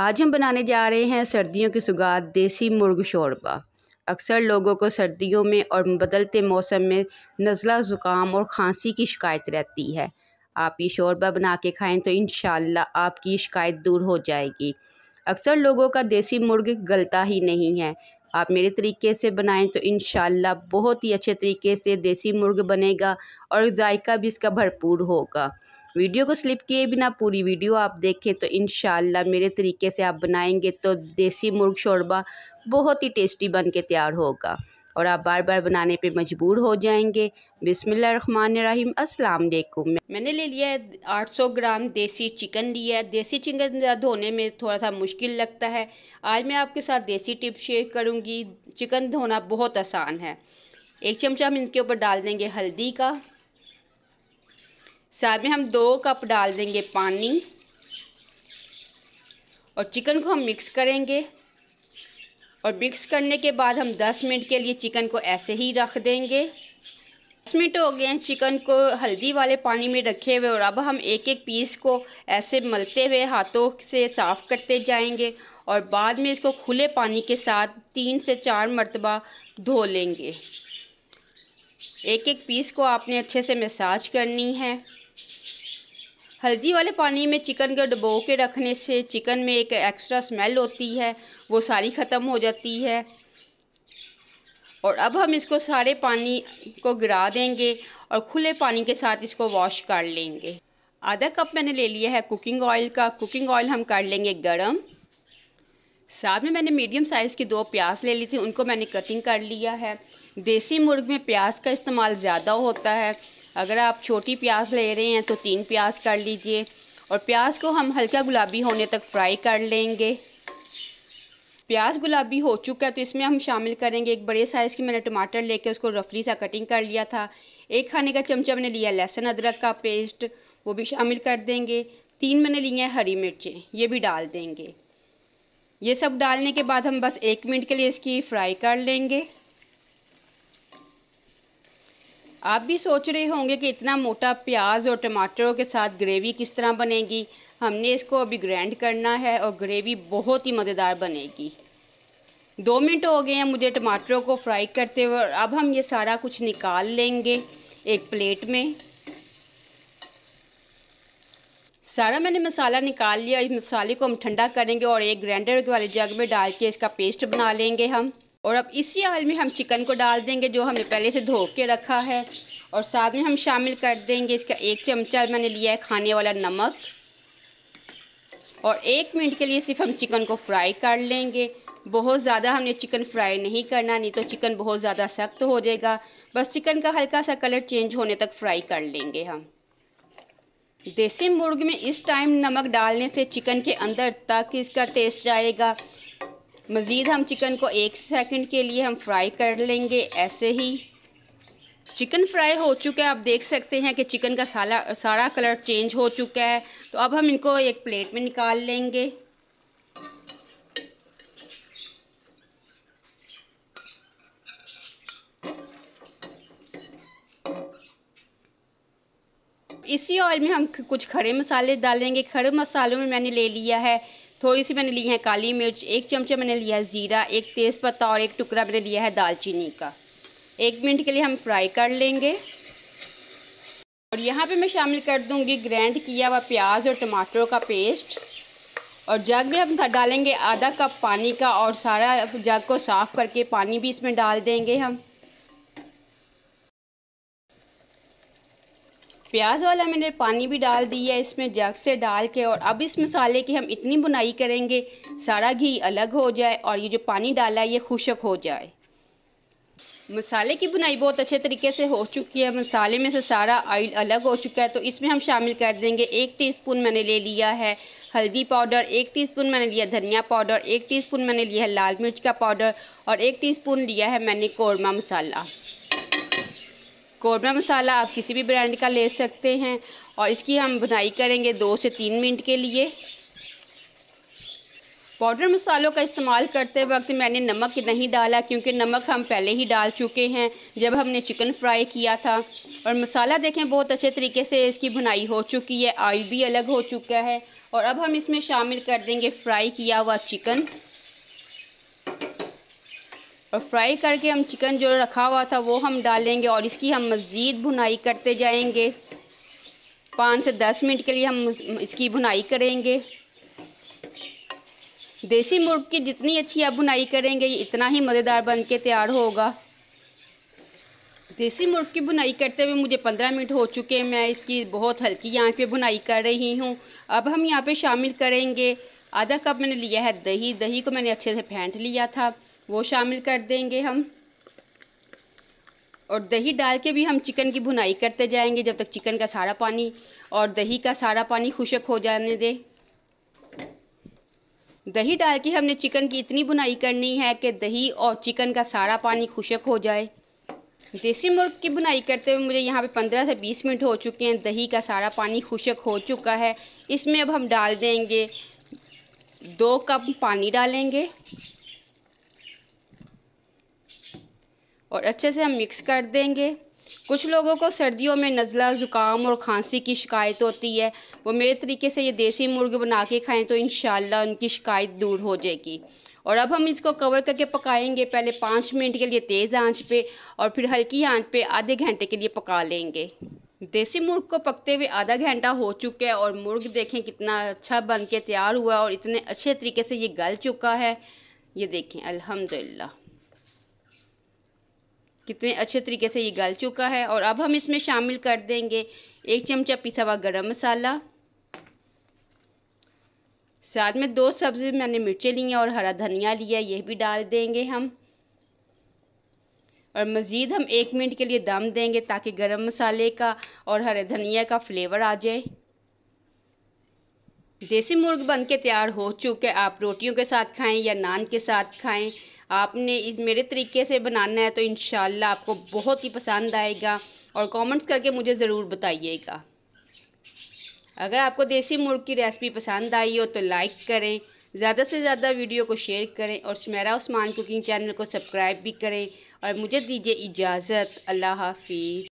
आज हम बनाने जा रहे हैं सर्दियों की सुगात देसी मुर्ग शोरबा अक्सर लोगों को सर्दियों में और बदलते मौसम में नज़ला ज़ुकाम और खांसी की शिकायत रहती है आप ये शोरबा बना के खाएँ तो इन आपकी शिकायत दूर हो जाएगी अक्सर लोगों का देसी मुर्ग गलता ही नहीं है आप मेरे तरीके से बनाएं तो इन बहुत ही अच्छे तरीके से देसी मुर्ग बनेगा और जायका भी इसका भरपूर होगा वीडियो को स्लिप किए बिना पूरी वीडियो आप देखें तो इन मेरे तरीके से आप बनाएंगे तो देसी मुर्ग शोरबा बहुत ही टेस्टी बन के तैयार होगा और आप बार बार बनाने पे मजबूर हो जाएंगे बिसमीम अस्सलाम वालेकुम मैंने ले लिया है 800 ग्राम देसी चिकन लिया है देसी चिकन धोने में थोड़ा सा मुश्किल लगता है आज मैं आपके साथ देसी टिप शेयर करूँगी चिकन धोना बहुत आसान है एक चमचा हम इनके ऊपर डाल देंगे हल्दी का साथ में हम दो कप डाल देंगे पानी और चिकन को हम मिक्स करेंगे और मिक्स करने के बाद हम 10 मिनट के लिए चिकन को ऐसे ही रख देंगे 10 मिनट हो गए हैं चिकन को हल्दी वाले पानी में रखे हुए और अब हम एक एक पीस को ऐसे मलते हुए हाथों से साफ़ करते जाएंगे और बाद में इसको खुले पानी के साथ तीन से चार मरतबा धो लेंगे एक एक पीस को आपने अच्छे से मसाज करनी है हल्दी वाले पानी में चिकन को डुबो के रखने से चिकन में एक एक्स्ट्रा स्मेल होती है वो सारी ख़त्म हो जाती है और अब हम इसको सारे पानी को गिरा देंगे और खुले पानी के साथ इसको वॉश कर लेंगे आधा कप मैंने ले लिया है कुकिंग ऑयल का कुकिंग ऑयल हम कर लेंगे गरम साथ में मैंने मीडियम साइज़ की दो प्याज ले ली थी उनको मैंने कटिंग कर लिया है देसी मुर्ग में प्याज का इस्तेमाल ज़्यादा होता है अगर आप छोटी प्याज ले रहे हैं तो तीन प्याज कर लीजिए और प्याज को हम हल्का गुलाबी होने तक फ्राई कर लेंगे प्याज गुलाबी हो चुका है तो इसमें हम शामिल करेंगे एक बड़े साइज़ की मैंने टमाटर लेके उसको रफली सा कटिंग कर लिया था एक खाने का चमचा मैंने लिया लहसुन अदरक का पेस्ट वो भी शामिल कर देंगे तीन मैंने लिए हैं हरी मिर्चें ये भी डाल देंगे ये सब डालने के बाद हम बस एक मिनट के लिए इसकी फ्राई कर लेंगे आप भी सोच रहे होंगे कि इतना मोटा प्याज और टमाटरों के साथ ग्रेवी किस तरह बनेगी हमने इसको अभी ग्राइंड करना है और ग्रेवी बहुत ही मज़ेदार बनेगी दो मिनट हो गए हैं मुझे टमाटरों को फ्राई करते हुए अब हम ये सारा कुछ निकाल लेंगे एक प्लेट में सारा मैंने मसाला निकाल लिया इस मसाले को हम ठंडा करेंगे और एक ग्राइंडर वाले जग में डाल के इसका पेस्ट बना लेंगे हम और अब इसी आयल में हम चिकन को डाल देंगे जो हमने पहले से धो के रखा है और साथ में हम शामिल कर देंगे इसका एक चमचा मैंने लिया है खाने वाला नमक और एक मिनट के लिए सिर्फ हम चिकन को फ्राई कर लेंगे बहुत ज़्यादा हमने चिकन फ्राई नहीं करना नहीं तो चिकन बहुत ज़्यादा सख्त हो जाएगा बस चिकन का हल्का सा कलर चेंज होने तक फ्राई कर लेंगे हम देसी मुर्ग में इस टाइम नमक डालने से चिकन के अंदर तक इसका टेस्ट जाएगा मज़ीद हम चिकन को एक सेकंड के लिए हम फ्राई कर लेंगे ऐसे ही चिकन फ्राई हो चुका है आप देख सकते हैं कि चिकन का सारा सारा कलर चेंज हो चुका है तो अब हम इनको एक प्लेट में निकाल लेंगे इसी ऑयल में हम कुछ खड़े मसाले डालेंगे खड़े मसालों में मैंने ले लिया है थोड़ी सी मैंने ली है काली मिर्च एक चमचा मैंने लिया है ज़ीरा एक तेज़पत्ता और एक टुकड़ा मैंने लिया है दालचीनी का एक मिनट के लिए हम फ्राई कर लेंगे और यहाँ पे मैं शामिल कर दूँगी ग्रैंड किया हुआ प्याज और टमाटरों का पेस्ट और जग में हम डालेंगे आधा कप पानी का और सारा जग को साफ़ करके पानी भी इसमें डाल देंगे हम प्याज वाला मैंने पानी भी डाल दिया इसमें जग से डाल के और अब इस मसाले की हम इतनी बुनाई करेंगे सारा घी अलग हो जाए और ये जो पानी डाला है ये खुशक हो जाए मसाले की बुनाई बहुत अच्छे तरीके से हो चुकी है मसाले में से सारा ऑयल अलग हो चुका है तो इसमें हम शामिल कर देंगे एक टीस्पून मैंने ले लिया है हल्दी पाउडर एक टीस्पून मैंने लिया धनिया पाउडर एक टीस्पून मैंने लिया है लाल मिर्च का पाउडर और एक टीस्पून लिया है मैंने कौरमा मसाला कौरमा मसाला आप किसी भी ब्रांड का ले सकते हैं और इसकी हम बुनाई करेंगे दो से तीन मिनट के लिए पाउडर मसालों का इस्तेमाल करते वक्त मैंने नमक नहीं डाला क्योंकि नमक हम पहले ही डाल चुके हैं जब हमने चिकन फ्राई किया था और मसाला देखें बहुत अच्छे तरीके से इसकी बुनाई हो चुकी है आयु भी अलग हो चुका है और अब हम इसमें शामिल कर देंगे फ्राई किया हुआ चिकन और फ्राई करके हम चिकन जो रखा हुआ था वो हम डालेंगे और इसकी हम मज़ीद भुनाई करते जाएंगे पाँच से दस मिनट के लिए हम इसकी भुनाई करेंगे देसी मुर्ग की जितनी अच्छी आप भुनाई करेंगे ये इतना ही मज़ेदार बन के तैयार होगा देसी मुर्ग की बुनाई करते हुए मुझे पंद्रह मिनट हो चुके हैं मैं इसकी बहुत हल्की यहाँ पे बुनाई कर रही हूँ अब हम यहाँ पे शामिल करेंगे आधा कप मैंने लिया है दही दही को मैंने अच्छे से फेंट लिया था वो शामिल कर देंगे हम और दही डाल के भी हम चिकन की भुनाई करते जाएंगे जब तक चिकन का सारा पानी और दही का सारा पानी खुशक हो जाने दे दही डाल के हमने चिकन की इतनी बुनाई करनी है कि दही और चिकन का सारा पानी खुशक हो जाए देसी मुर्ग की बुनाई करते हुए मुझे यहाँ पे 15 से 20 मिनट हो चुके हैं दही का सारा पानी खुशक हो चुका है इसमें अब हम डाल देंगे दो कप पानी डालेंगे और अच्छे से हम मिक्स कर देंगे कुछ लोगों को सर्दियों में नज़ला ज़ुकाम और खांसी की शिकायत होती है वो मेरे तरीके से ये देसी मुर्ग बना के खाएँ तो इन उनकी शिकायत दूर हो जाएगी और अब हम इसको कवर करके पकाएंगे पहले पाँच मिनट के लिए तेज़ आंच पे और फिर हल्की आंच पे आधे घंटे के लिए पका लेंगे देसी मुर्ग को पकते हुए आधा घंटा हो चुका है और मुर्ग देखें कितना अच्छा बन के तैयार हुआ और इतने अच्छे तरीके से ये गल चुका है ये देखें अल्हम्दुलिल्लाह कितने अच्छे तरीके से ये गल चुका है और अब हम इसमें शामिल कर देंगे एक चमचा पिसा हुआ गर्म मसाला साथ में दो सब्ज़ी मैंने मिर्चें ली हैं और हरा धनिया लिया ये भी डाल देंगे हम और मज़ीद हम एक मिनट के लिए दम देंगे ताकि गरम मसाले का और हरे धनिया का फ्लेवर आ जाए देसी मुर्ग बन के तैयार हो चुके आप रोटियों के साथ खाएं या नान के साथ खाएं आपने इस मेरे तरीके से बनाना है तो इन आपको बहुत ही पसंद आएगा और कमेंट्स करके मुझे ज़रूर बताइएगा अगर आपको देसी मुर्ग की रेसिपी पसंद आई हो तो लाइक करें ज़्यादा से ज़्यादा वीडियो को शेयर करें और शमेरा उस्मान कुकिंग चैनल को सब्सक्राइब भी करें और मुझे दीजिए इजाज़त अल्लाह हाफिज़